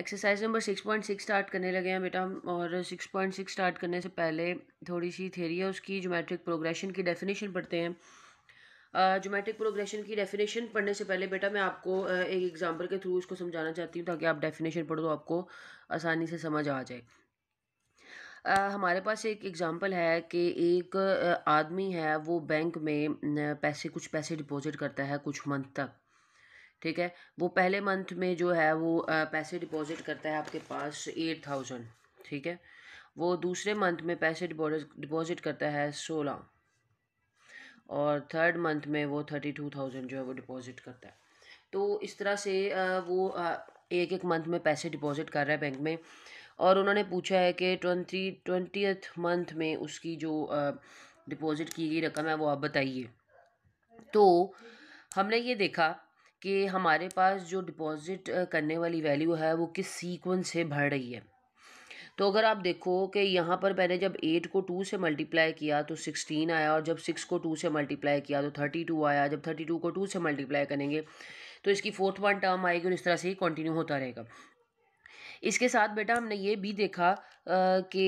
exercise number six point six start करने लगे हैं बेटा हम और सिक्स पॉइंट सिक्स स्टार्ट करने से पहले थोड़ी सी थेरी है उसकी जोमेट्रिक प्रोग्रेशन की डेफिनेशन पढ़ते हैं जोमेट्रिक प्रोग्रेशन की डेफिनेशन पढ़ने से पहले बेटा मैं आपको एक एग्जांपल के थ्रू इसको समझाना चाहती हूँ ताकि आप डेफिनेशन पढ़ो तो आपको आसानी से समझ आ जाए आ, हमारे पास एक एग्ज़ाम्पल है कि एक आदमी है वो बैंक में पैसे कुछ पैसे डिपॉजिट करता है कुछ मंथ तक ठीक है वो पहले मंथ में जो है वो पैसे डिपॉजिट करता है आपके पास एट थाउजेंड ठीक है वो दूसरे मंथ में पैसे डिपॉजिट करता है सोलह और थर्ड मंथ में वो थर्टी टू थाउजेंड जो है वो डिपॉजिट करता है तो इस तरह से वो एक एक मंथ में पैसे डिपॉजिट कर रहा है बैंक में और उन्होंने पूछा है कि ट्वेंटी ट्वेंटी मंथ में उसकी जो डिपॉज़िट की गई रकम है वो आप बताइए तो हमने ये देखा कि हमारे पास जो डिपॉज़िट करने वाली वैल्यू है वो किस सीक्वेंस से बढ़ रही है तो अगर आप देखो कि यहाँ पर मैंने जब एट को टू से मल्टीप्लाई किया तो सिक्सटीन आया और जब सिक्स को टू से मल्टीप्लाई किया तो थर्टी टू आया जब थर्टी टू को टू से मल्टीप्लाई करेंगे तो इसकी फोर्थ वन टर्म आएगी और इस तरह से ही कंटिन्यू होता रहेगा इसके साथ बेटा हमने ये भी देखा कि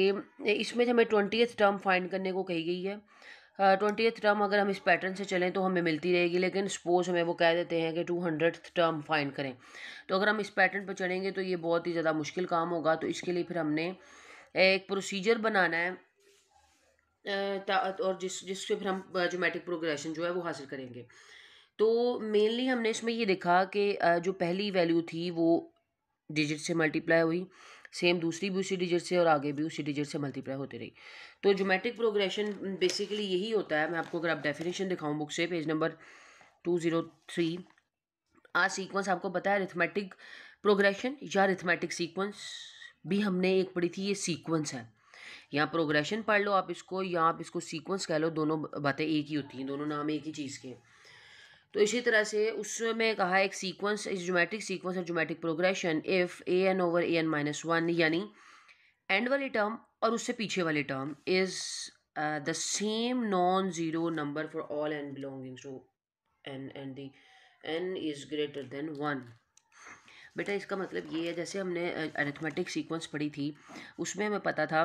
इसमें हमें ट्वेंटी टर्म फाइंड करने को कही गई है हाँ, ट्वेंटी टर्म अगर हम इस पैटर्न से चलें तो हमें मिलती रहेगी लेकिन सपोज हमें वो कह देते हैं कि टू हंड्रेड टर्म फाइन करें तो अगर हम इस पैटर्न पर चढ़ेंगे तो ये बहुत ही ज़्यादा मुश्किल काम होगा तो इसके लिए फिर हमने एक प्रोसीजर बनाना है और जिस जिससे फिर हम जोमेटिक प्रोग्रेशन जो है वो हासिल करेंगे तो मेनली हमने इसमें ये देखा कि जो पहली वैल्यू थी वो डिजिट से मल्टीप्लाई हुई सेम दूसरी भी उसी डिजिट से और आगे भी उसी डिजिट से मल्टीप्लाई होती रही तो जोमेट्रिक प्रोग्रेशन बेसिकली यही होता है मैं आपको अगर आप डेफिनेशन दिखाऊँ बुक से page number two zero three आज सीक्वेंस आपको पता है रिथमेटिक प्रोग्रेशन या रिथमेटिक सीक्वेंस भी हमने एक पढ़ी थी ये सीक्वेंस है या प्रोग्रेशन पढ़ लो आप इसको या आप इसको सीक्वेंस कह लो दोनों बातें एक ही होती हैं दोनों नाम एक ही चीज़ के हैं तो इसी तरह से उसमें कहा एक सीक्वेंस इज जोमेट्रिक सीक्वेंस और geometric progression if A N over A N minus one यानी एंड वाली टर्म और उससे पीछे वाली term is the same non zero number for all N belongings to N and the N is greater than one बेटा इसका मतलब ये है जैसे हमने अरिथमेटिक uh, सीक्वेंस पढ़ी थी उसमें हमें पता था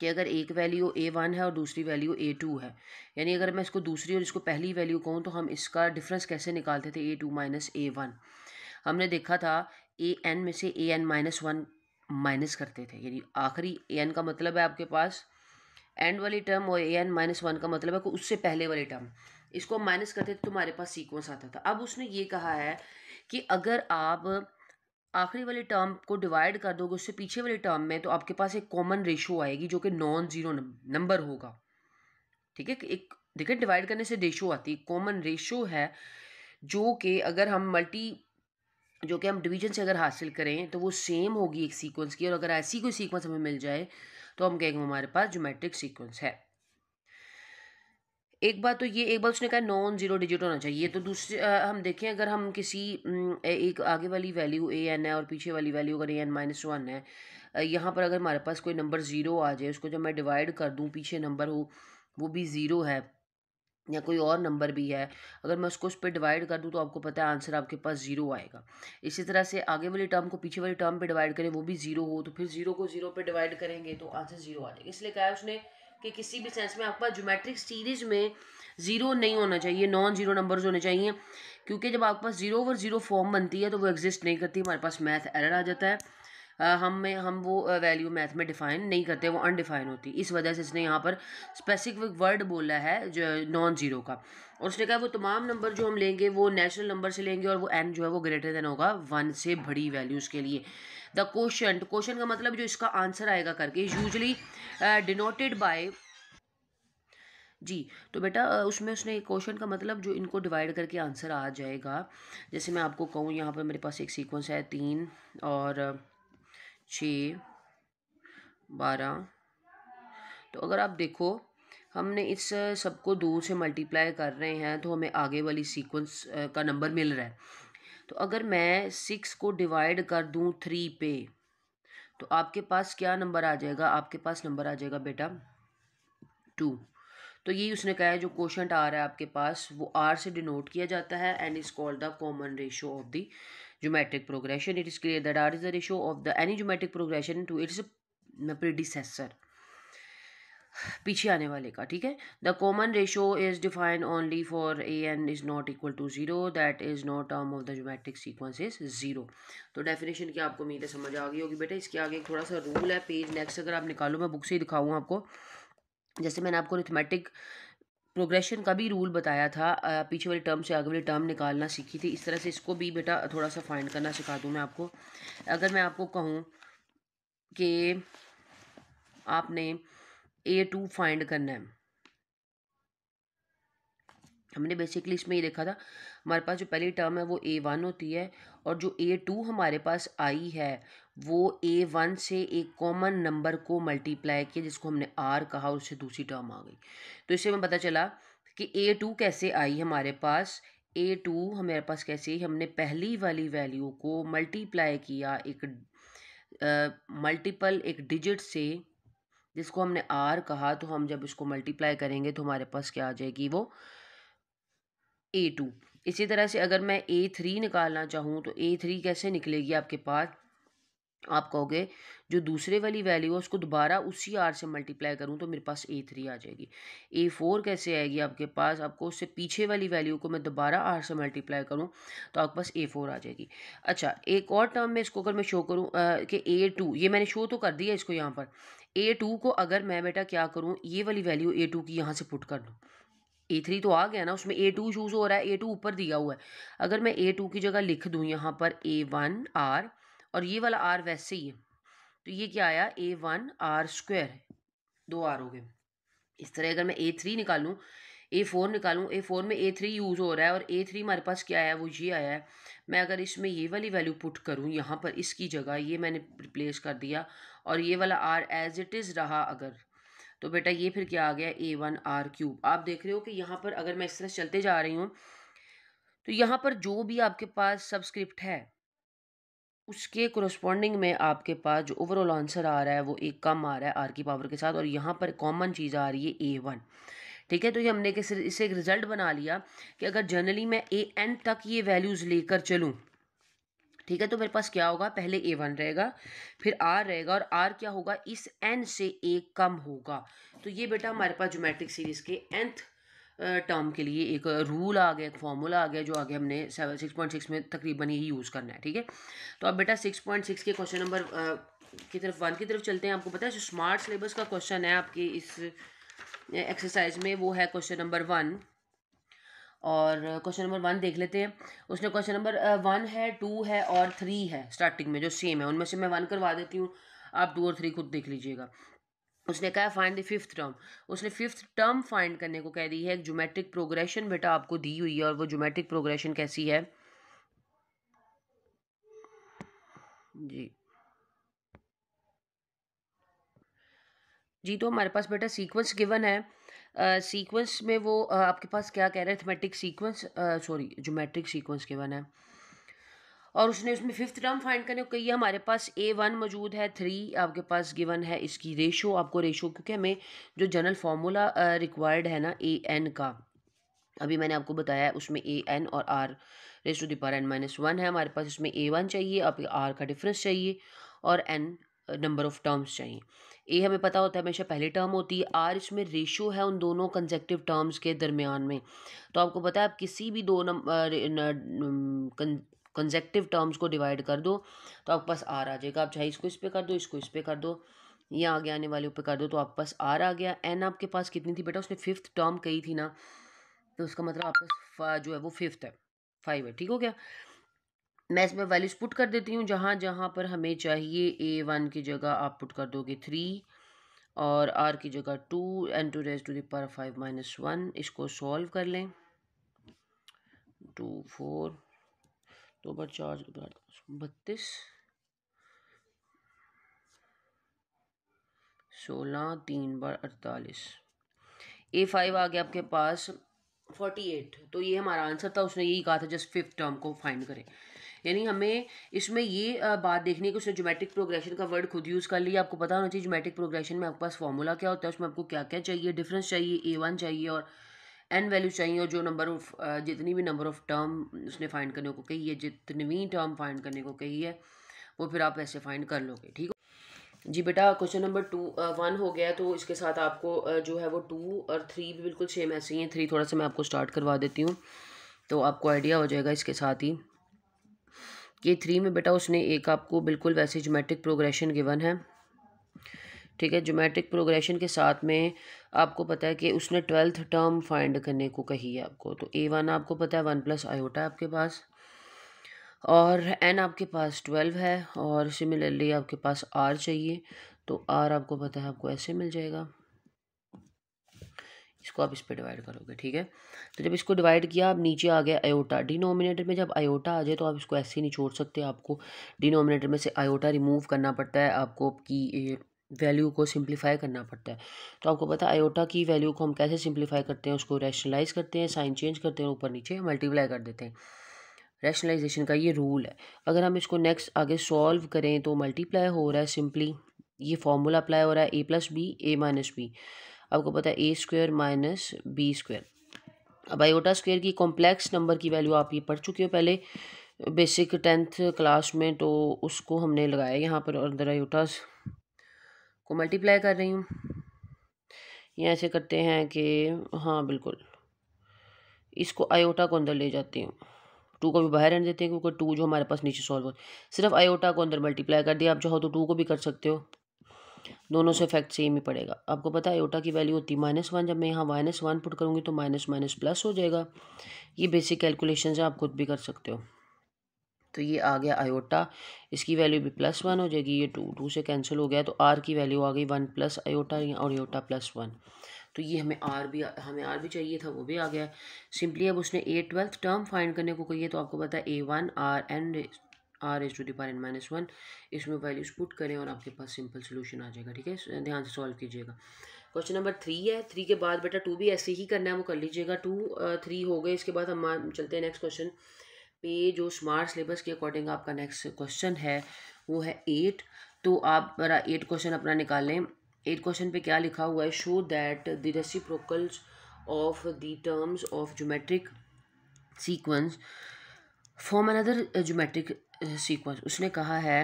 कि अगर एक वैल्यू ए वन है और दूसरी वैल्यू ए टू है यानी अगर मैं इसको दूसरी और इसको पहली वैल्यू कहूँ तो हम इसका डिफरेंस कैसे निकालते थे A two minus A one हमने देखा था ए एन में से A N minus one minus करते थे यानी आखिरी ए एन का मतलब है आपके पास एंड वाली टर्म और ए एन माइनस वन का मतलब है कि उससे पहले वाली टर्म इसको माइनस करते थे तो तुम्हारे पास सीक्वेंस आता था अब उसने ये कहा है कि अगर आप आखिरी वाले टर्म को डिवाइड कर दोगे उससे पीछे वाले टर्म में तो आपके पास एक कॉमन रेशो आएगी जो कि नॉन ज़ीरो नंबर होगा ठीक है एक देखिए डिवाइड करने से रेशो आती है कॉमन रेशो है जो कि अगर हम मल्टी जो कि हम डिवीजन से अगर हासिल करें तो वो सेम होगी एक सीक्वेंस की और अगर ऐसी कोई सीक्वेंस हमें मिल जाए तो हम कहेंगे हमारे पास जोमेट्रिक सीक्वेंस है एक बात तो ये एक बार उसने कहा नॉन जीरो डिजिट होना चाहिए तो दूसरे हम देखें अगर हम किसी एक आगे वाली वैल्यू ए एन है और पीछे वाली वैल्यू अगर ए एन माइनस वन है यहाँ पर अगर हमारे पास कोई नंबर ज़ीरो आ जाए उसको जब मैं डिवाइड कर दूँ पीछे नंबर हो वो भी ज़ीरो है या कोई और नंबर भी है अगर मैं उसको उस पर डिवाइड कर दूँ तो आपको पता है आंसर आपके पास ज़ीरो आएगा इसी तरह से आगे वाली टर्म को पीछे वाली टर्म पर डिवाइड करें वो भी ज़ीरो हो तो फिर ज़ीरो को ज़ीरो पर डिवाइड करेंगे तो आंसर ज़ीरो आ जाएगा इसलिए कहा है उसने कि किसी भी सेंस में आपका जोमेट्रिक सीरीज में ज़ीरो नहीं होना चाहिए नॉन जीरो नंबर्स होने चाहिए क्योंकि जब आपके पास ज़ीरो ओवर ज़ीरो फॉर्म बनती है तो वो एग्जिस्ट नहीं करती हमारे पास मैथ एरर आ जाता है हम में हम वो वैल्यू मैथ में डिफ़ाइन नहीं करते वो अनडिफाइन होती इस वजह से इसने यहाँ पर स्पेसिफिक वर्ड बोला है जो नॉन ज़ीरो का और उसने कहा वो तमाम नंबर जो हम लेंगे वो नेचुरल नंबर से लेंगे और वो एन जो है वो ग्रेटर देन होगा वन से बड़ी वैल्यूज़ के लिए द क्वेश्चन क्वेश्चन का मतलब जो इसका आंसर आएगा करके यूजली डिनोटेड बाय जी तो बेटा uh, उसमें उसने क्वेश्चन का मतलब जो इनको डिवाइड करके आंसर आ जाएगा जैसे मैं आपको कहूँ यहाँ पर मेरे पास एक सीक्वेंस है तीन और uh, छ बारह तो अगर आप देखो हमने इस uh, सबको दो से मल्टीप्लाई कर रहे हैं तो हमें आगे वाली सीक्वेंस का नंबर मिल रहा है तो अगर मैं सिक्स को डिवाइड कर दूँ थ्री पे तो आपके पास क्या नंबर आ जाएगा आपके पास नंबर आ जाएगा बेटा टू तो यही उसने कहा है जो क्वेश्चन आ रहा है आपके पास वो आर से डिनोट किया जाता है and is called the common ratio of the geometric progression it is clear that r is the ratio of the any geometric progression to its predecessor पीछे आने वाले का ठीक है the common ratio is defined only for a n is not equal to zero that is not term of the geometric sequence is zero तो definition की आपको उम्मीद है समझ आ गई होगी बेटा इसके आगे थोड़ा सा रूल है पेज नेक्स्ट अगर आप निकालो मैं बुक से ही दिखाऊँ आपको जैसे मैंने आपको रिथमेटिक प्रोग्रेशन का भी रूल बताया था पीछे वाले टर्म से आगे वाली टर्म निकालना सीखी थी इस तरह से इसको भी बेटा थोड़ा सा फाइंड करना सिखा दूँ मैं आपको अगर मैं आपको कहूँ कि आपने ए टू फाइंड करना है हमने बेसिकली इसमें ये देखा था हमारे पास जो पहली टर्म है वो ए वन होती है और जो ए टू हमारे पास आई है वो ए वन से एक कॉमन नंबर को मल्टीप्लाई किया जिसको हमने आर कहा और उससे दूसरी टर्म आ गई तो इससे हमें पता चला कि ए टू कैसे आई हमारे पास ए टू हमारे पास कैसे हमने पहली वाली वैल्यू को मल्टीप्लाई किया एक मल्टीपल uh, एक डिजिट से जिसको हमने आर कहा तो हम जब इसको मल्टीप्लाई करेंगे तो हमारे पास क्या आ जाएगी वो ए टू इसी तरह से अगर मैं ए थ्री निकालना चाहूँ तो ए थ्री कैसे निकलेगी आपके पास आप कहोगे जो दूसरे वाली वैल्यू है उसको दोबारा उसी आर से मल्टीप्लाई करूँ तो मेरे पास ए थ्री आ जाएगी ए फोर कैसे आएगी आपके पास आपको उससे पीछे वाली वैल्यू को मैं दोबारा आर से मल्टीप्लाई करूँ तो आपके पास ए फोर आ जाएगी अच्छा एक और टर्म में इसको अगर मैं शो करूँ कि ए टू ये मैंने शो तो कर दिया इसको यहाँ पर ए टू को अगर मैं बेटा क्या करूँ ये वाली वैल्यू ए टू की यहाँ से पुट कर लूँ ए थ्री तो आ गया ना उसमें ए टू यूज़ हो रहा है ए टू ऊपर दिया हुआ है अगर मैं ए टू की जगह लिख दूँ यहाँ पर ए वन आर और ये वाला आर वैसे ही है तो ये क्या आया ए वन आर स्क्वायर दो आर हो गए इस तरह अगर मैं ए थ्री निकालूँ ए फोर निकालूँ ए फोर में ए थ्री यूज़ हो रहा है और ए थ्री हमारे पास क्या आया वो ये आया है मैं अगर इसमें ये वाली वैल्यू पुट करूँ यहाँ पर इसकी जगह ये मैंने रिप्लेस कर दिया और ये वाला आर एज इट इज़ रहा अगर तो बेटा ये फिर क्या आ गया ए वन आर क्यूब आप देख रहे हो कि यहाँ पर अगर मैं इस तरह चलते जा रही हूँ तो यहाँ पर जो भी आपके पास सबस्क्रिप्ट है उसके कोरस्पॉन्डिंग में आपके पास जो ओवरऑल आंसर आ रहा है वो एक कम आ रहा है आर की पावर के साथ और यहाँ पर कॉमन चीज़ आ रही है ए वन ठीक है तो ये हमने इसे एक रिज़ल्ट बना लिया कि अगर जनरली मैं ए एन तक ये वैल्यूज़ लेकर चलूँ ठीक है तो मेरे पास क्या होगा पहले ए वन रहेगा फिर आर रहेगा और आर क्या होगा इस एन से ए कम होगा तो ये बेटा हमारे पास जोमेट्रिक सीरीज़ के एंथ टर्म के लिए एक रूल आ गया एक फॉर्मूला आ गया जो आगे हमने सिक्स पॉइंट सिक्स में तकरीबन यही यूज़ करना है ठीक है तो अब बेटा सिक्स पॉइंट सिक्स के क्वेश्चन नंबर की तरफ वन की तरफ चलते हैं आपको पता है जो स्मार्ट सिलेबस का क्वेश्चन है आपके इस एक्सरसाइज में वो है क्वेश्चन नंबर वन और क्वेश्चन नंबर वन देख लेते हैं उसने क्वेश्चन नंबर वन है टू है और थ्री है स्टार्टिंग में जो सेम है उनमें से मैं वन करवा देती हूँ आप टू और थ्री खुद देख लीजिएगा उसने कहा फाइंड द फिफ्थ टर्म उसने फिफ्थ टर्म फाइंड करने को कह दी है एक जोमेट्रिक प्रोग्रेशन बेटा आपको दी हुई है और वो जोमेट्रिक प्रोग्रेशन कैसी है जी जी तो हमारे पास बेटा सीक्वेंस गिवन है सीक्वेंस में वो आपके पास क्या कह रहे हैं arithmetic sequence sorry geometric sequence बना है और उसने उसमें फिफ्थ टर्म फाइंड करने को कही हमारे पास ए वन मौजूद है थ्री आपके पास गिवन है इसकी रेशो आपको रेशो क्योंकि हमें जो जनरल फार्मूला रिक्वायर्ड है ना ए एन का अभी मैंने आपको बताया उसमें ए एन और r ratio the power n minus one है हमारे पास इसमें ए वन चाहिए आपके आर का डिफरेंस चाहिए और एन नंबर ऑफ टर्म्स चाहिए ए हमें पता होता है हमेशा पहली टर्म होती है आर इसमें रेशियो है उन दोनों कंजेक्टिव टर्म्स के दरमियान में तो आपको पता है आप किसी भी दो नंबर कंजेक्टिव टर्म्स को डिवाइड कर दो तो आपके पास आर आ जाएगा आप चाहे इसको इस पर कर दो इसको इस पर कर दो या आगे आने वाले ऊपर कर दो तो आपके पास आर आ गया एन आपके पास कितनी थी बेटा उसने फिफ्थ टर्म कही थी ना तो उसका मतलब आपके पास जो है वो फिफ्थ है फाइव है ठीक हो गया मैं इसमें वैल्यूज पुट कर देती हूँ जहाँ जहाँ पर हमें चाहिए ए वन की जगह आप पुट कर दोगे थ्री और आर की जगह two n to raise to the power five minus one इसको सॉल्व कर लें टू फोर दो बार चार बत्तीस सोलह तीन बार अड़तालीस ए फाइव आ गया आपके पास फोर्टी एट तो ये हमारा आंसर था उसने यही कहा था जस्ट फिफ्थ टर्म को फाइंड करें यानी हमें इसमें ये बात देखनी है कि उसने जोमेट्रिक प्रोग्रेशन का वर्ड खुद यूज़ कर लिया आपको पता होना चाहिए जोमेट्रिक प्रोग्रेशन में आपके पास फॉर्मूला क्या होता है उसमें आपको क्या क्या चाहिए डिफरेंस चाहिए ए वन चाहिए और एन वैल्यू चाहिए और जो नंबर ऑफ जितनी भी नंबर ऑफ टर्म उसने फाइंड करने को कही है जितनी भी टर्म फाइंड करने को कही है वो फिर आप ऐसे फाइंड कर लोगे ठीक जी बेटा क्वेश्चन नंबर टू वन हो गया तो इसके साथ आपको जो है वो टू और थ्री भी बिल्कुल सेम ऐसे ही हैं थ्री थोड़ा सा मैं आपको स्टार्ट करवा देती हूँ तो आपको आइडिया हो जाएगा इसके साथ ही ये थ्री में बेटा उसने एक आपको बिल्कुल वैसे जोमेट्रिक प्रोग्रेशन गिवन है ठीक है जोमेट्रिक प्रोग्रेशन के साथ में आपको पता है कि उसने ट्वेल्थ टर्म फाइंड करने को कही है आपको तो ए वन आपको पता है वन प्लस आयोटा आपके पास और एन आपके पास ट्वेल्व है और सिमिलरली आपके पास आर चाहिए तो आर आपको पता है आपको ऐसे मिल जाएगा इसको आप इस पर डिवाइड करोगे ठीक है तो जब इसको डिवाइड किया आप नीचे आ गया आयोटा डिनोमिनेटर में जब आयोटा आ जाए तो आप इसको ऐसे ही नहीं छोड़ सकते आपको डिनोमिनेटर में से आयोटा रिमूव करना पड़ता है आपको की वैल्यू को सिंप्लीफाई करना पड़ता है तो आपको पता है आयोटा की वैल्यू को हम कैसे सिंप्लीफाई करते हैं उसको रैशनलाइज करते हैं साइन चेंज करते हैं ऊपर नीचे मल्टीप्लाई कर देते हैं रैशनलाइजेशन का ये रूल है अगर हम इसको नेक्स्ट आगे सॉल्व करें तो मल्टीप्लाई हो रहा है सिंपली ये फॉर्मूला अप्लाई हो रहा है a plus b a minus b आपको पता है a square minus b square अब आयोटा स्क्वेयर की कॉम्प्लेक्स नंबर की वैल्यू आप ये पढ़ चुके हो पहले बेसिक टेंथ क्लास में तो उसको हमने लगाया यहाँ पर और अंदर आयोटास को मल्टीप्लाई कर रही हूँ ये ऐसे करते हैं कि हाँ बिल्कुल इसको आयोटा को अंदर ले जाती हूँ टू को भी बाहर रहने देते हैं क्योंकि टू जो हमारे पास नीचे सॉल्व हो सिर्फ आयोटा को अंदर मल्टीप्लाई कर दिया आप चाहो तो टू को भी कर सकते हो दोनों से इफेक्ट सेम ही पड़ेगा आपको पता है ओटा की वैल्यू होती है माइनस वन जब मैं यहाँ माइनस वन पुट करूँगी तो माइनस माइनस प्लस हो जाएगा ये बेसिक कैलकुलेशन है आप खुद भी कर सकते हो तो ये आ गया आयोटा इसकी वैल्यू भी प्लस वन हो जाएगी ये टू टू से कैंसिल हो गया तो आर की वैल्यू आ गई वन प्लस आयोटा और आयोटा प्लस वन तो ये हमें आर भी हमें आर भी चाहिए था वो भी आ गया सिंपली अब उसने ए ट्वेल्थ टर्म फाइंड करने को कही है तो आपको पता है a one r and r raise to the power n minus one इसमें वैल्यूज पुट करें और आपके पास सिंपल सोल्यूशन आ जाएगा ठीक है ध्यान से सॉल्व कीजिएगा क्वेश्चन नंबर थ्री है थ्री के बाद बेटा टू भी ऐसे ही करना है वो कर लीजिएगा टू थ्री हो गए इसके बाद हम चलते हैं नेक्स्ट क्वेश्चन पे जो स्मार्ट सिलेबस के अकॉर्डिंग आपका नेक्स्ट क्वेश्चन है वो है एट तो आप बड़ा एट क्वेश्चन अपना निकाल लें एट क्वेश्चन पे क्या लिखा हुआ है show that the reciprocals of the terms of geometric sequence form another geometric sequence उसने कहा है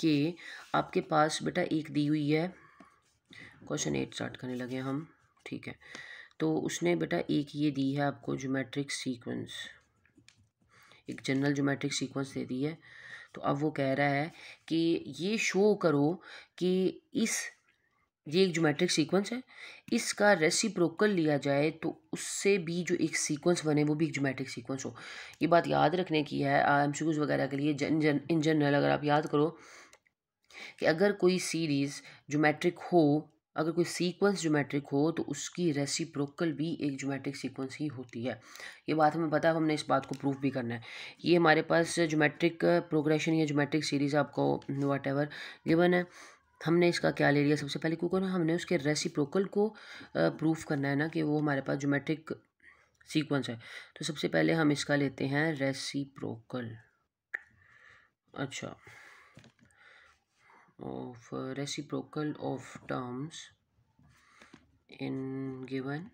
कि आपके पास बेटा एक दी हुई है क्वेश्चन एट स्टार्ट करने लगे हम ठीक है तो उसने बेटा एक ये दी है आपको जोमेट्रिक सीक्वेंस एक जनरल जोमेट्रिक सीक्वेंस दे दी है तो अब वो कह रहा है कि ये शो करो कि इस ये एक ज्योमेट्रिक सीक्वेंस है इसका रेसिप्रोकल लिया जाए तो उससे भी जो एक सीक्वेंस बने वो भी एक जोमेट्रिक सीक्वेंस हो ये बात याद रखने की है एम वगैरह के लिए जन जन इन जनरल अगर आप याद करो कि अगर कोई सीरीज़ जोमेट्रिक हो अगर कोई सीक्वेंस जोमेट्रिक हो तो उसकी रेसिप्रोकल भी एक जोमेट्रिक सीक्वेंस ही होती है ये बात हमें पता है हमने इस बात को प्रूफ भी करना है ये हमारे पास जोमेट्रिक प्रोग्रेशन या जोमेट्रिक सीरीज़ आपको वाट एवर गिवन है हमने इसका क्या ले लिया सबसे पहले क्योंकि हमने उसके रेसिप्रोकल को प्रूफ करना है ना कि वो हमारे पास जोमेट्रिक सीक्वेंस है तो सबसे पहले हम इसका लेते हैं रेसिप्रोकल अच्छा of reciprocal of terms in given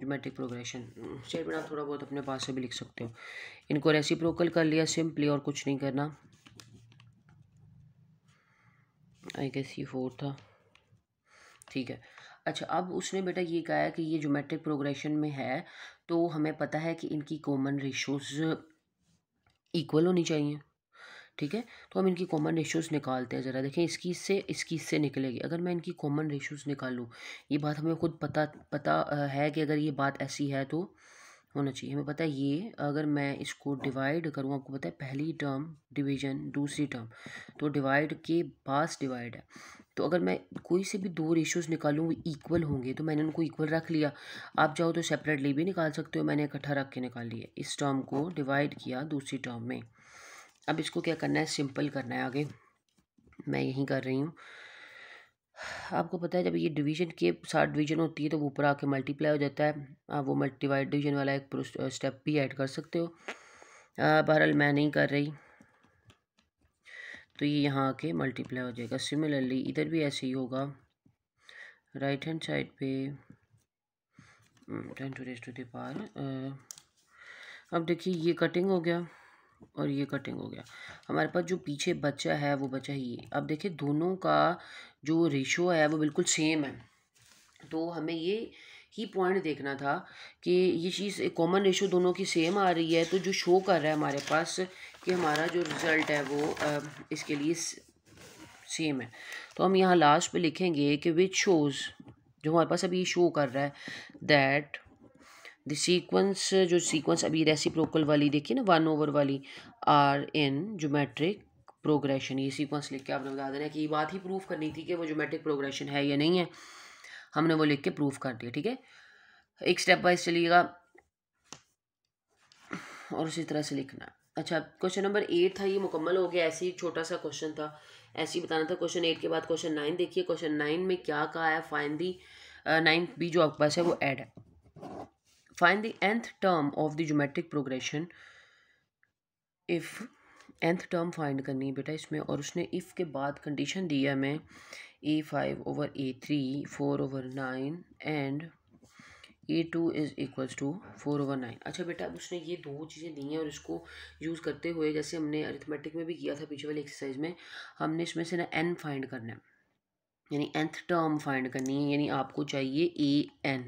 geometric progression statement आप थोड़ा बहुत अपने पास से भी लिख सकते हो इनको रेसिप्रोकल कर लिया सिंपली और कुछ नहीं करना आई गेस ये फोर था ठीक है अच्छा अब उसने बेटा ये कहा है कि ये जोमेट्रिक प्रोग्रेशन में है तो हमें पता है कि इनकी कॉमन रेशोज़ इक्वल होनी चाहिए ठीक है तो हम इनकी कॉमन रेशोज़ निकालते हैं ज़रा देखें इसकी इससे इसकी इससे निकलेगी अगर मैं इनकी कॉमन रेशोज़ निकालूँ ये बात हमें खुद पता पता है कि अगर ये बात ऐसी है तो होना चाहिए हमें पता है ये अगर मैं इसको डिवाइड करूँ आपको पता है पहली टर्म डिवीजन दूसरी टर्म तो डिवाइड के पास डिवाइड है तो अगर मैं कोई से भी दो रेशियोज निकालूँ वो इक्वल होंगे तो मैंने उनको इक्वल रख लिया आप चाहो तो सेपरेटली भी निकाल सकते हो मैंने इकट्ठा रख के निकाल लिया इस टर्म को डिवाइड किया दूसरी टर्म में अब इसको क्या करना है सिंपल करना है आगे मैं यहीं कर रही हूँ आपको पता है जब ये डिवीजन के साथ डिवीजन होती है तो वो ऊपर आके मल्टीप्लाई हो जाता है आप वो मल्टीवाइड डिवीजन वाला एक स्टेप भी ऐड कर सकते हो बहरहाल मैं नहीं कर रही तो ये यहाँ आके मल्टीप्लाई हो जाएगा सिमिलरली इधर भी ऐसे ही होगा राइट हैंड साइड पे ten to raised to the power अब देखिए ये कटिंग हो गया और ये कटिंग हो गया हमारे पास जो पीछे बच्चा है वो बच्चा ही अब देखिए दोनों का जो रेशो है वो बिल्कुल सेम है तो हमें ये ही पॉइंट देखना था कि ये चीज़ कॉमन रेशो दोनों की सेम आ रही है तो जो शो कर रहा है हमारे पास कि हमारा जो रिज़ल्ट है वो इसके लिए सेम है तो हम यहाँ लास्ट पे लिखेंगे कि विच शोज़ जो हमारे पास अभी शो कर रहा है दैट द सीक्वेंस जो सीक्वेंस अभी रेसिप्रोकल वाली देखिए ना वन ओवर वाली आर इन जोमेट्रिक प्रोग्रेशन ये सीक्वेंस लिख के आपने बता देना कि ये बात ही प्रूफ करनी थी कि वो जोमेट्रिक प्रोग्रेशन है या नहीं है हमने वो लिख के प्रूफ कर दिया ठीक है एक स्टेप वाइज चलिएगा और उसी तरह से लिखना अच्छा क्वेश्चन नंबर एट था ये मुकम्मल हो गया ऐसे ही छोटा सा क्वेश्चन था ऐसे ही बताना था क्वेश्चन एट के बाद क्वेश्चन नाइन देखिए क्वेश्चन नाइन में क्या कहा है फाइन दी नाइन बी जो आपके पास है वो एड है find the nth term of the geometric progression if nth term find करनी है बेटा इसमें और उसने इफ़ के बाद कंडीशन दी है हमें a five over a three four over nine and a two is equals to four over nine अच्छा बेटा अब उसने ये दो चीज़ें दी हैं और इसको यूज़ करते हुए जैसे हमने अरिथमेटिक में भी किया था पीछे वाली एक्सरसाइज में हमने इसमें से ना एन फाइंड करना है यानी एंथ टर्म फाइंड करनी है यानी आपको चाहिए ए एन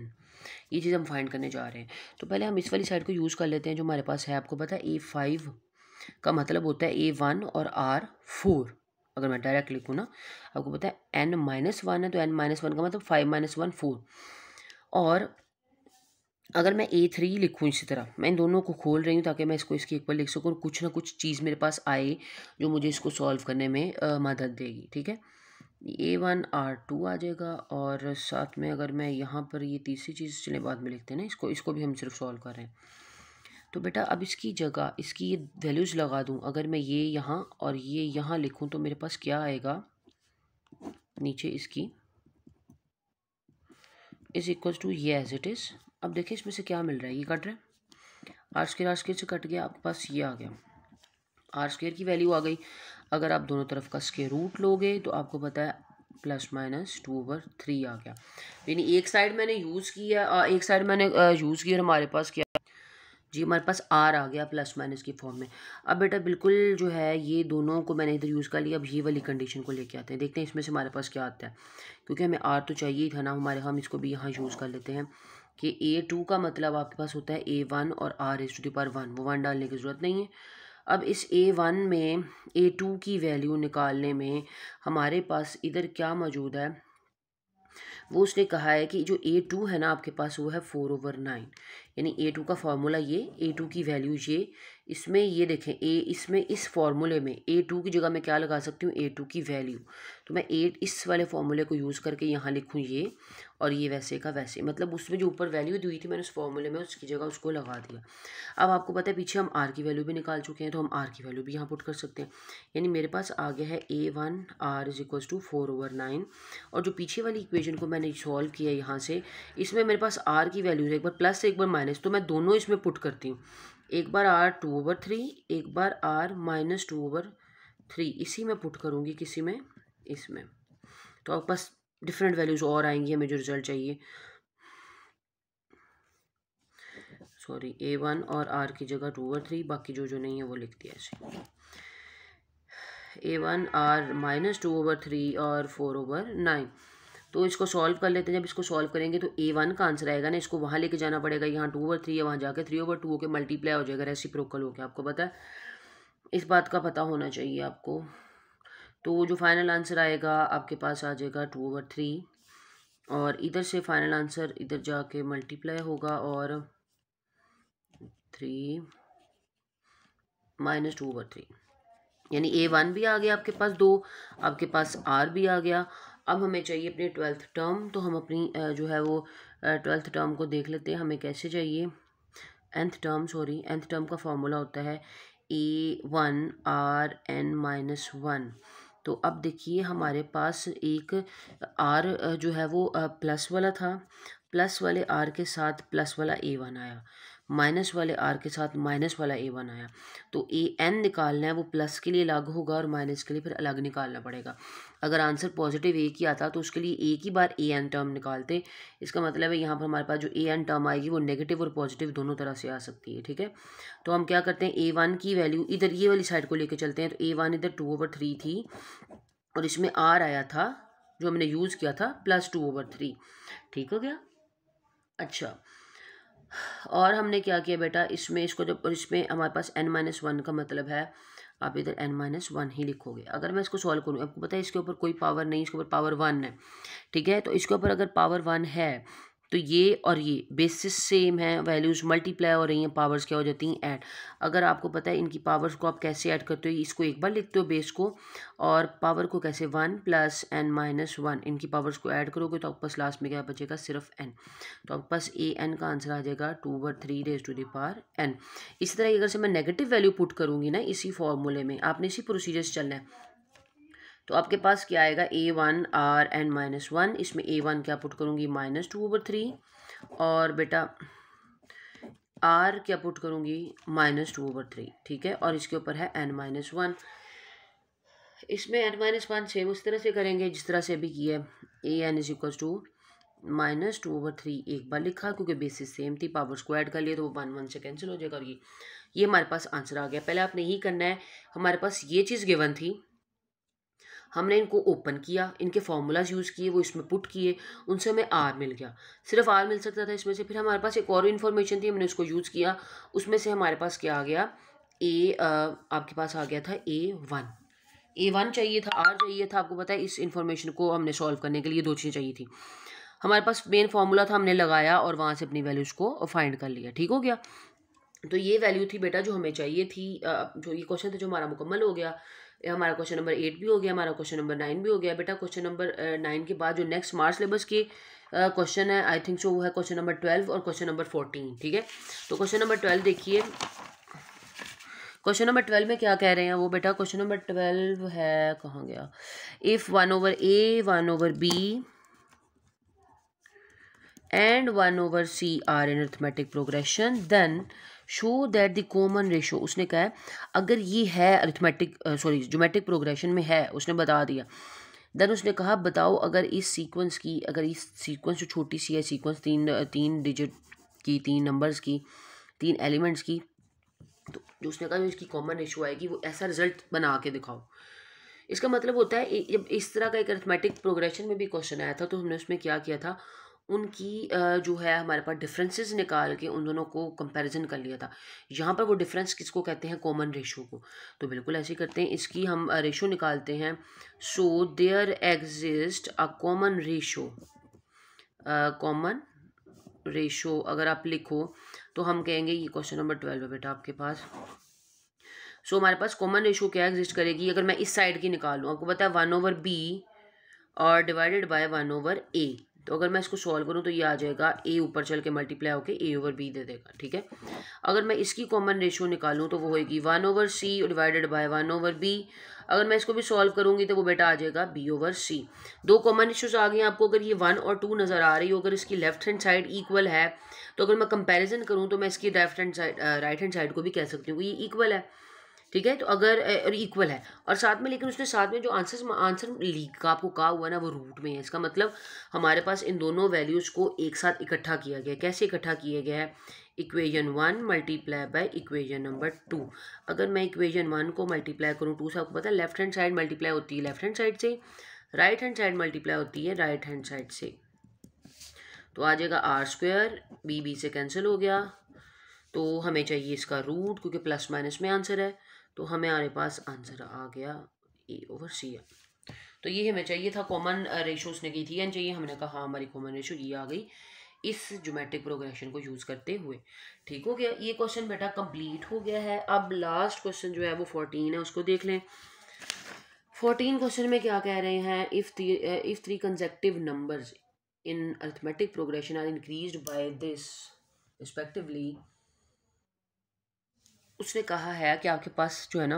ये चीज़ हम फाइंड करने जा रहे हैं तो पहले हम इस वाली साइड को यूज़ कर लेते हैं जो हमारे पास है आपको पता है ए फाइव का मतलब होता है ए वन और आर फोर अगर मैं डायरेक्ट लिखूँ ना आपको पता है एन माइनस वन है तो एन माइनस वन का मतलब फाइव माइनस वन फोर और अगर मैं ए थ्री लिखूँ इसी तरह मैं इन दोनों को खोल रही हूँ ताकि मैं इसको इसकी बार लिख सकूँ कुछ ना कुछ चीज़ मेरे पास आए जो मुझे इसको सॉल्व करने में आ, मदद देगी ठीक है ए वन आर टू आ जाएगा और साथ में अगर मैं यहाँ पर ये तीसरी चीज़ चले बाद में लिखते हैं ना इसको इसको भी हम सिर्फ सॉल्व कर रहे हैं तो बेटा अब इसकी जगह इसकी ये वैल्यूज़ लगा दूँ अगर मैं ये यहाँ और ये यहाँ लिखूँ तो मेरे पास क्या आएगा नीचे इसकी इज़ इक्वल्स टू ये एज इट इज़ अब देखिए इसमें से क्या मिल रहा है ये कट रहा है आर स्केयर आर स्केयर से कट गया आपके पास ये आ गया आर स्केयर की वैल्यू आ गई अगर आप दोनों तरफ का स्केयर रूट लोगे तो आपको पता है plus minus two over three आ गया यानी एक साइड मैंने यूज़ किया एक साइड मैंने यूज़ किया और हमारे पास क्या जी हमारे पास आर आ गया प्लस माइनस की फॉर्म में अब बेटा बिल्कुल जो है ये दोनों को मैंने इधर यूज़ कर लिया अब ये वाली कंडीशन को लेके आते हैं देखते हैं इसमें से हमारे पास क्या आता है क्योंकि हमें आर तो चाहिए ही था ना हमारे हम इसको भी यहाँ यूज़ कर लेते हैं कि ए टू का मतलब आपके पास होता है ए वन और आर एस टू पर पार वन वो वन डालने की ज़रूरत नहीं है अब इस ए वन में ए टू की वैल्यू निकालने में हमारे पास इधर क्या मौजूद है वो उसने कहा है कि जो ए टू है ना आपके पास वो है फोर ओवर नाइन यानी ए टू का फार्मूला ये ए टू की वैल्यू ये इसमें ये देखें ए इसमें इस फार्मूले में ए टू की जगह मैं क्या लगा सकती हूँ ए टू की वैल्यू तो मैं ए इस वाले फार्मूले को यूज़ करके यहाँ लिखूँ ये और ये वैसे का वैसे मतलब उसमें जो ऊपर वैल्यू दी थी मैंने उस फार्मूले में उसकी जगह उसको लगा दिया अब आपको पता है पीछे हम आर की वैल्यू भी निकाल चुके हैं तो हम आर की वैल्यू भी यहाँ पुट कर सकते हैं यानी मेरे पास आ गया है a one r is equals to four over nine और जो पीछे वाली इक्वेशन को मैंने सॉल्व किया यहाँ से इसमें मेरे पास आर की वैल्यूज एक बार प्लस एक बार माइनस तो मैं दोनों इसमें पुट करती हूँ एक बार आर टू ओवर थ्री एक बार r minus two over three इसी में पुट करूँगी किसी में इसमें तो आपके पास डिफरेंट वैल्यूज़ और आएंगी हमें जो रिजल्ट चाहिए सॉरी ए वन और आर की जगह टू ओवर थ्री बाकी जो जो नहीं है वो लिख दिया ऐसे a one r minus two over three और फोर ओवर नाइन तो इसको सॉल्व कर लेते हैं जब इसको सॉल्व करेंगे तो ए वन का आंसर आएगा ना इसको वहाँ लेके जाना पड़ेगा यहाँ टू ओवर थ्री है वहाँ जाके थ्री ओवर टू होकर मल्टीप्लाई हो जाएगा प्रोकल होकर आपको पता है इस बात का पता होना चाहिए आपको तो जो फाइनल आंसर आएगा आपके पास आ जाएगा टू ओवर थ्री और इधर से फाइनल आंसर इधर जाके मल्टीप्लाई होगा और three minus two over three यानी ए वन भी आ गया आपके पास दो आपके पास आर भी आ गया अब हमें चाहिए अपनी ट्वेल्थ टर्म तो हम अपनी जो है वो ट्वेल्थ टर्म को देख लेते हैं हमें कैसे चाहिए nth term sorry nth term का फॉर्मूला होता है a one r n minus one तो अब देखिए हमारे पास एक आर जो है वो प्लस वाला था प्लस वाले आर के साथ प्लस वाला ए वन आया माइनस वाले आर के साथ माइनस वाला ए वन आया तो ए एन निकालना है वो प्लस के लिए अलग होगा और माइनस के लिए फिर अलग निकालना पड़ेगा अगर आंसर पॉजिटिव ए की आता तो उसके लिए ए की बार ए एन टर्म निकालते इसका मतलब है यहाँ पर हमारे पास जो ए एन टर्म आएगी वो नेगेटिव और पॉजिटिव दोनों तरह से आ सकती है ठीक है तो हम क्या करते हैं ए वन की वैल्यू इधर ये वाली साइड को लेकर चलते हैं तो ए वन इधर टू ओवर थ्री थी और इसमें आर आया था जो हमने यूज़ किया था प्लस टू ओवर थ्री ठीक हो गया अच्छा और हमने क्या किया बेटा इसमें इसको जब इसमें हमारे पास एन माइनस वन का मतलब है आप इधर एन माइनस वन ही लिखोगे अगर मैं इसको सॉल्व करूँ आपको पता है इसके ऊपर कोई पावर नहीं इसके ऊपर पावर वन है ठीक है तो इसके ऊपर अगर पावर वन है तो ये और ये बेसिस सेम है वैल्यूज़ मल्टीप्लाई हो रही हैं पावर्स क्या हो जाती हैं ऐड अगर आपको पता है इनकी पावर्स को आप कैसे ऐड करते हो इसको एक बार लिखते हो बेस को और पावर को कैसे one plus n minus one इनकी पावर्स को ऐड करोगे तो आपके पास लास्ट में क्या बचेगा सिर्फ एन तो आपके पास ए एन का आंसर आ जाएगा two over three raise to the power n इसी तरह अगर से मैं नेगेटिव वैल्यू पुट करूँगी ना इसी फॉर्मूले में आपने इसी प्रोसीजर्स चलना है तो आपके पास क्या आएगा a one r n minus one इसमें ए वन क्या पुट करूँगी माइनस टू ओवर थ्री और बेटा आर क्या पुट करूँगी माइनस टू ओवर थ्री ठीक है और इसके ऊपर है एन माइनस वन इसमें एन माइनस वन सेम उस तरह से करेंगे जिस तरह से अभी किया है a n is equal to minus two over three एक बार लिखा क्योंकि बेसिस सेम थी पावर को ऐड कर लिए तो वो वन वन से कैंसिल हो जाएगा और ये ये हमारे पास आंसर आ गया पहले आपने यही करना है हमारे पास ये चीज़ गिवन थी हमने इनको ओपन किया इनके फार्मूलाज यूज़ किए वो इसमें पुट किए उनसे हमें आर मिल गया सिर्फ आर मिल सकता था इसमें से फिर हमारे पास एक और इन्फॉर्मेशन थी हमने उसको यूज़ किया उसमें से हमारे पास क्या आ गया ए आपके पास आ गया था ए वन ए वन चाहिए था आर चाहिए था आपको पता है इस इन्फॉर्मेशन को हमने सॉल्व करने के लिए दो चीज़ें चाहिए थी हमारे पास मेन फार्मूला था हमने लगाया और वहाँ से अपनी वैल्यूज़ को फाइंड कर लिया ठीक हो गया तो ये वैल्यू थी बेटा जो हमें चाहिए थी जो ये क्वेश्चन था जो हमारा मुकम्मल हो गया हमारा क्वेश्चन नंबर एट भी हो गया हमारा क्वेश्चन नंबर नाइन भी हो गया बेटा क्वेश्चन नंबर नाइन के बाद जो नेक्स्ट मार्च सिलेबस की क्वेश्चन है आई थिंक सो वो है क्वेश्चन नंबर ट्वेल्व और क्वेश्चन नंबर फोर्टीन ठीक है तो क्वेश्चन नंबर ट्वेल्व देखिए क्वेश्चन नंबर ट्वेल्व में क्या कह रहे हैं वो बेटा क्वेश्चन नंबर ट्वेल्व है कहाँ गया if one over a one over b and one over c are in arithmetic progression then show that the common ratio उसने कहा है अगर ये है अरिथमेटिक सॉरी जोमेटिक प्रोग्रेशन में है उसने बता दिया देन उसने कहा बताओ अगर इस सीक्वेंस की अगर इस सीक्वेंस जो छोटी सी है सीक्वेंस तीन तीन डिजिट की तीन नंबर्स की तीन एलिमेंट्स की तो जो उसने कहा जो इसकी कॉमन रेशो आएगी वो ऐसा रिजल्ट बना के दिखाओ इसका मतलब होता है जब इस तरह का एक अर्थमेटिक प्रोग्रेशन में भी क्वेश्चन आया था तो हमने उसमें क्या किया था उनकी जो है हमारे पास डिफरेंसेस निकाल के उन दोनों को कंपैरिजन कर लिया था यहाँ पर वो डिफरेंस किसको कहते हैं कॉमन रेशो को तो बिल्कुल ऐसे करते हैं इसकी हम रेशो निकालते हैं so there exist a common ratio common ratio अगर आप लिखो तो हम कहेंगे ये क्वेश्चन नंबर ट्वेल्व है बेटा आपके पास सो so, हमारे पास कॉमन रेशो क्या एग्जिस्ट करेगी अगर मैं इस साइड की निकालूँ आपको पता है वन ओवर बी और divided by one over a तो अगर मैं इसको सॉल्व करूँ तो ये आ जाएगा ए ऊपर चल के मल्टीप्लाई होकर ए ओवर बी दे देगा ठीक है अगर मैं इसकी कॉमन रेशियो निकालूँ तो वो होगी one over c divided by one over b अगर मैं इसको भी सॉल्व करूँगी तो वो बेटा आ जाएगा बी ओवर सी दो कॉमन रेशियोज आ गए आपको अगर ये वन और टू नज़र आ रही हो अगर इसकी लेफ्ट हैंड साइड इक्वल है तो अगर मैं कंपेरिजन करूँ तो मैं इसकी left hand side right hand side को भी कह सकती हूँ ये इक्वल है ठीक है तो अगर और इक्वल है और साथ में लेकिन उसने साथ में जो आंसर आंसर का आपको कहा हुआ ना वो रूट में है इसका मतलब हमारे पास इन दोनों वैल्यूज़ को एक साथ इकट्ठा किया गया कैसे इकट्ठा किया गया है equation one multiply by equation number two अगर मैं इक्वेजन वन को मल्टीप्लाई करूँ टू से आपको पता है लेफ्ट हैंड साइड मल्टीप्लाई होती है लेफ्ट हैंड साइड से राइट हैंड साइड मल्टीप्लाई होती है राइट हैंड साइड से तो आ जाएगा आर स्क्वेयर बी बी से कैंसिल हो गया तो हमें चाहिए इसका रूट क्योंकि प्लस माइनस में आंसर है तो हमें हमारे पास आंसर आ गया ए ओवर सी तो ये हमें चाहिए था कॉमन रेशो उसने की थी एंड चाहिए हमने कहा हाँ हमारी कॉमन रेशो ये आ गई इस जोमेट्रिक प्रोग्रेशन को यूज़ करते हुए ठीक हो गया ये क्वेश्चन बेटा कंप्लीट हो गया है अब लास्ट क्वेश्चन जो है वो फोर्टीन है उसको देख लें फोर्टीन क्वेश्चन में क्या कह रहे हैं if three if three consecutive numbers in arithmetic progression are increase by this respectively उसने कहा है कि आपके पास जो है ना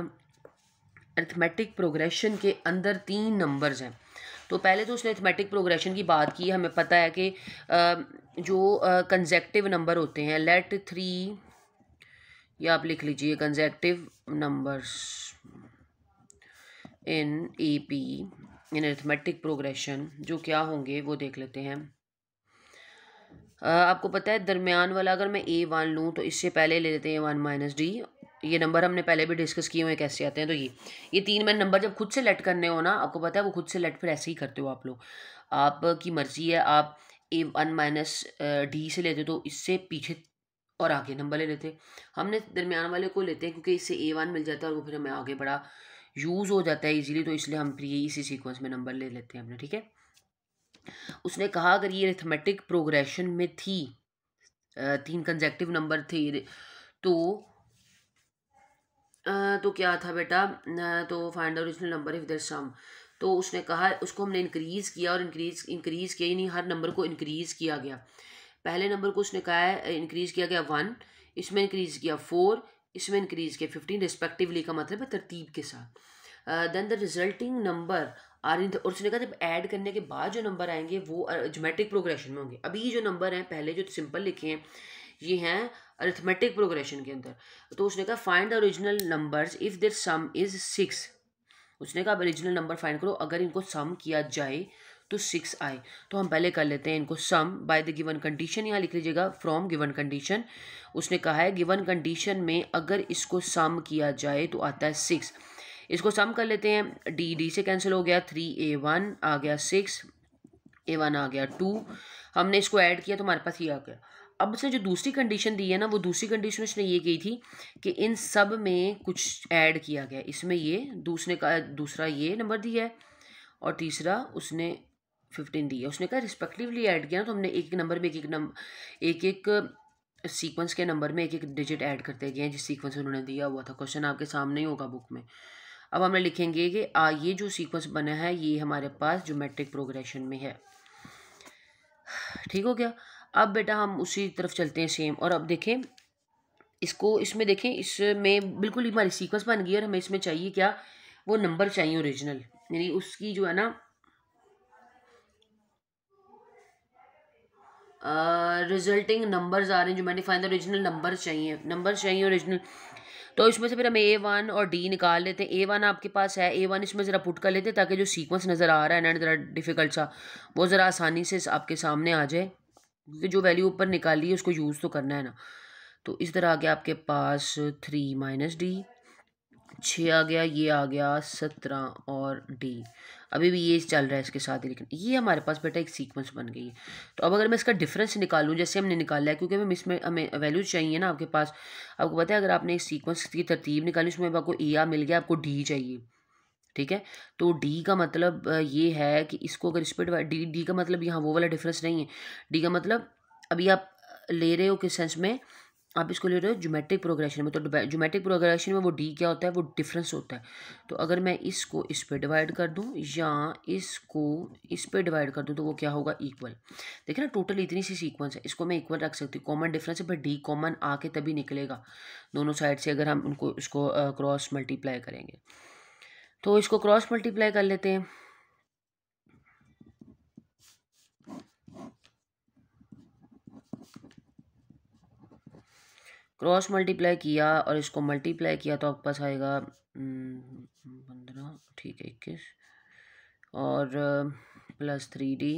अर्थमेटिक प्रोग्रेशन के अंदर तीन नंबर्स हैं तो पहले तो उसने अर्थमेटिक प्रोग्रेशन की बात की हमें पता है कि जो कंजेक्टिव नंबर होते हैं लेट थ्री या आप लिख लीजिए consecutive numbers in A P in arithmetic progression जो क्या होंगे वो देख लेते हैं आपको पता है दरमियान वाला अगर मैं ए वन लूँ तो इससे पहले ले लेते हैं वन माइनस डी ये नंबर हमने पहले भी डिस्कस किए हुए कैसे आते हैं तो ये ये तीन मैंने नंबर जब खुद से लेट करने हो ना आपको पता है वो खुद से लेट फिर ऐसे ही करते हो आप लोग आपकी मर्जी है आप ए वन माइनस डी से लेते हो तो इससे पीछे और आगे नंबर ले लेते हमने दरमियान वाले को लेते हैं क्योंकि इससे ए वन मिल जाता है और वो फिर हमें आगे बड़ा यूज़ हो जाता है ईजिली तो इसलिए हम फिर ये इसी सीक्वेंस में नंबर ले लेते हैं हमने ठीक है उसने कहा अगर ये रिथमेटिक प्रोग्रेशन में थी तीन कंजेक्टिव नंबर थे तो तो क्या था बेटा तो find original number if their sum तो उसने कहा उसको हमने इंक्रीज़ किया और इंक्रीज़ इंक्रीज़ किया ही नहीं हर नंबर को इंक्रीज़ किया गया पहले नंबर को उसने कहा है इंक्रीज़ किया गया वन इसमें इंक्रीज़ किया फोर इसमें इंक्रीज़ किया फिफ्टीन रिस्पेक्टिवली का मतलब है तरतीब के साथ then the resulting number are in और उसने कहा जब ऐड करने के बाद जो नंबर आएंगे वो जोमेट्रिक प्रोग्रेशन में होंगे अभी जो नंबर हैं पहले जो सिंपल लिखे हैं ये हैं अरिथमेटिक प्रोग्रेशन के अंदर तो उसने कहा find the original numbers if their sum is six उसने कहा ओरिजिनल नंबर फाइंड करो अगर इनको सम किया जाए तो सिक्स आए तो हम पहले कर लेते हैं इनको sum by the given condition यहाँ लिख लीजिएगा फ्रॉम गिवन कंडीशन उसने कहा है गिवन कंडीशन में अगर इसको सम किया जाए तो आता है सिक्स इसको सम कर लेते हैं डी डी से कैंसिल हो गया थ्री ए वन आ गया सिक्स ए वन आ गया टू हमने इसको ऐड किया तो हमारे पास ये आ गया अब उसने जो दूसरी कंडीशन दी है ना वो दूसरी कंडीशन उसने ये की थी कि इन सब में कुछ ऐड किया गया इसमें ये दूसरे का दूसरा ये नंबर दिया है और तीसरा उसने फिफ्टीन दिया उसने कहा रिस्पेक्टिवली ऐड किया ना तो हमने एक एक नंबर में एक एक नंबर एक एक सीक्वेंस के नंबर में एक एक डिजिट ऐड करते गए जिस सीक्वेंस में उन्होंने दिया हुआ था क्वेश्चन आपके सामने ही होगा बुक में अब हमने लिखेंगे कि आ ये जो सीक्वेंस बना है ये हमारे पास जोमेट्रिक प्रोग्रेशन में है ठीक हो गया अब बेटा हम उसी तरफ चलते हैं सेम और अब देखें इसको इसमें देखें इसमें बिल्कुल हमारी सीक्वेंस बन गई और हमें इसमें चाहिए क्या वो नंबर चाहिए ओरिजिनल यानी उसकी जो है ना रिजल्टिंग नंबर्स आ रहे हैं जो मैंने फाइनल ओरिजिनल नंबर चाहिए नंबर चाहिए ओरिजिनल तो इसमें से फिर हम ए वन और डी निकाल लेते हैं ए वन आपके पास है ए वन इसमें ज़रा पुट कर लेते हैं ताकि जो सीक्वेंस नज़र आ रहा है ना ज़रा डिफ़िकल्ट सा वो ज़रा आसानी से आपके सामने आ जाए क्योंकि जो वैल्यू ऊपर निकाली है उसको यूज़ तो करना है ना तो इस तरह आ गया आपके पास थ्री माइनस डी छः आ गया ये आ गया सत्रह और डी अभी भी ये चल रहा है इसके साथ ही लेकिन ये हमारे पास बेटा एक सीक्वेंस बन गई है तो अब अगर मैं इसका डिफरेंस निकालूं जैसे हमने निकाला है क्योंकि हमें इसमें हमें वैल्यू चाहिए ना आपके पास आपको पता है अगर आपने एक सीक्वेंस की तरतीब निकाली उसमें आपको ए आ मिल गया आपको डी चाहिए ठीक है तो डी का मतलब ये है कि इसको अगर इस डिवाइड डी डी का मतलब यहाँ वो वाला डिफरेंस नहीं है डी का मतलब अभी आप ले रहे हो किस सेंस में आप इसको ले रहे हो जोमेट्रिक प्रोग्रेशन में तो जोमेट्रिक प्रोग्रेशन में वो डी क्या होता है वो डिफरेंस होता है तो अगर मैं इसको इस पे डिवाइड कर दूं या इसको इस पे डिवाइड कर दूं तो वो क्या होगा इक्वल देखिए ना टोटल इतनी सी सीक्वेंस है इसको मैं इक्वल रख सकती हूँ कॉमन डिफरेंस है पर डी कॉमन आके तभी निकलेगा दोनों साइड से अगर हम उनको इसको क्रॉस मल्टीप्लाई करेंगे तो इसको क्रॉस मल्टीप्लाई कर लेते हैं क्रॉस मल्टीप्लाई किया और इसको मल्टीप्लाई किया तो आपके पास आएगा हम्म, पंद्रह ठीक है इक्कीस और plus three d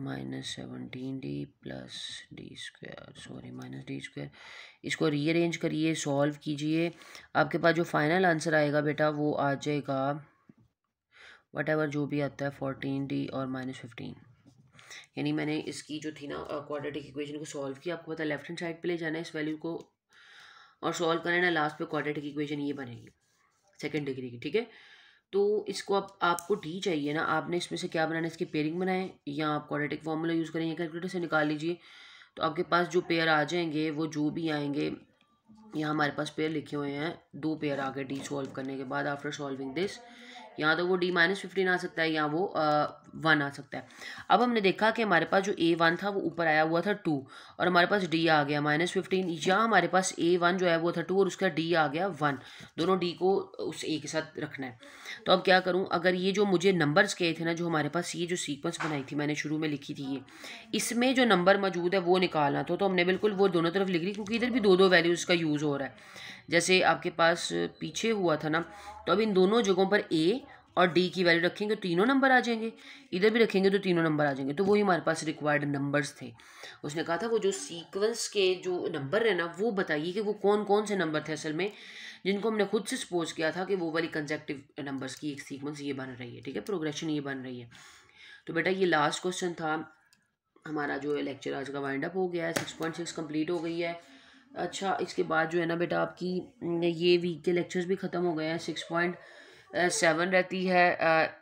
minus seventeen d plus d square sorry minus d square इसको रीअरेंज करिए सॉल्व कीजिए आपके पास जो फाइनल आंसर आएगा बेटा वो आ जाएगा वट एवर जो भी आता है फोर्टीन डी और माइनस फिफ्टीन यानी मैंने इसकी जो थी ना क्वाड्रेटिक इक्वेशन को सॉल्व किया आपको पता लेफ्ट हैंड साइड पे ले जाना है इस वैल्यू को और सॉल्व करें ना लास्ट पे क्वाड्रेटिक इक्वेशन ये बनेगी सेकेंड डिग्री की ठीक है तो इसको आप आपको डी चाहिए ना आपने इसमें से क्या बनाना है इसकी पेयरिंग बनाएं या आप क्वाड्रेटिक फार्मूला यूज़ करें या कैलकुलेटर से निकाल लीजिए तो आपके पास जो पेयर आ जाएंगे वो जो भी आएंगे यहाँ हमारे पास पेयर लिखे हुए हैं दो पेयर आ गए डी सॉल्व करने के बाद आफ्टर सॉल्विंग दिस यहाँ तो वो डी माइनस फिफ्टीन आ सकता है या वो वन आ सकता है अब हमने देखा कि हमारे पास जो ए वन था वो ऊपर आया हुआ था टू और हमारे पास डी आ गया माइनस फिफ्टीन या हमारे पास ए वन जो है वो था टू और उसका डी आ गया वन दोनों डी को उस ए के साथ रखना है तो अब क्या करूँ अगर ये जो मुझे नंबर्स कहे थे ना जो हमारे पास ये जो सीक्वेंस बनाई थी मैंने शुरू में लिखी थी ये इसमें जो नंबर मौजूद है वो निकालना था तो, तो हमने बिल्कुल वो दोनों तरफ लिख ली क्योंकि इधर भी दो दो वैल्यूज़ का यूज़ हो रहा है जैसे आपके पास पीछे हुआ था ना तो अब इन दोनों जगहों पर ए और डी की वैल्यू रखेंगे तो तीनों नंबर आ जाएंगे इधर भी रखेंगे तो तीनों नंबर आ जाएंगे तो वही हमारे पास रिक्वायर्ड नंबर्स थे उसने कहा था वो जो सीक्वेंस के जो नंबर है ना वो बताइए कि वो कौन कौन से नंबर थे असल में जिनको हमने खुद से सपोज किया था कि वो वाली कंजेक्टिव नंबर्स की एक सीक्वेंस ये बन रही है ठीक है प्रोग्रेशन ये बन रही है तो बेटा ये लास्ट क्वेश्चन था हमारा जो लेक्चर आज का वाइंड अप हो गया है सिक्स पॉइंट सिक्स कम्प्लीट हो गई है अच्छा इसके बाद जो है ना बेटा आपकी ये वीक के लेक्चर्स भी ख़त्म हो गए हैं सिक्स पॉइंट सेवन रहती है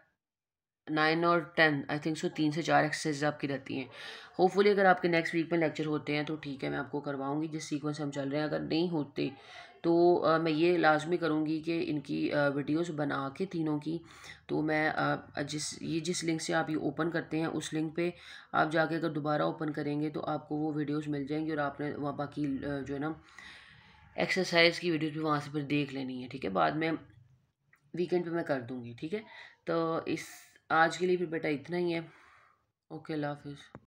नाइन और टेन आई थिंक सो तीन से चार एक्सरसाइज आपकी रहती हैं होपफुली अगर आपके नेक्स्ट वीक में लेक्चर होते हैं तो ठीक है मैं आपको करवाऊंगी जिस सीक्वेंस हम चल रहे हैं अगर नहीं होते तो मैं ये लाजमी करूँगी कि इनकी वीडियोस बना के तीनों की तो मैं जिस ये जिस लिंक से आप ये ओपन करते हैं उस लिंक पे आप जाके अगर दोबारा ओपन करेंगे तो आपको वो वीडियोस मिल जाएंगी और आपने वहाँ बाकी जो है ना एक्सरसाइज की वीडियोज़ भी वहाँ से फिर देख लेनी है ठीक है बाद में वीकेंड पर मैं कर दूँगी ठीक है तो इस आज के लिए फिर बेटा इतना ही है ओके अल्लाह हाफिज़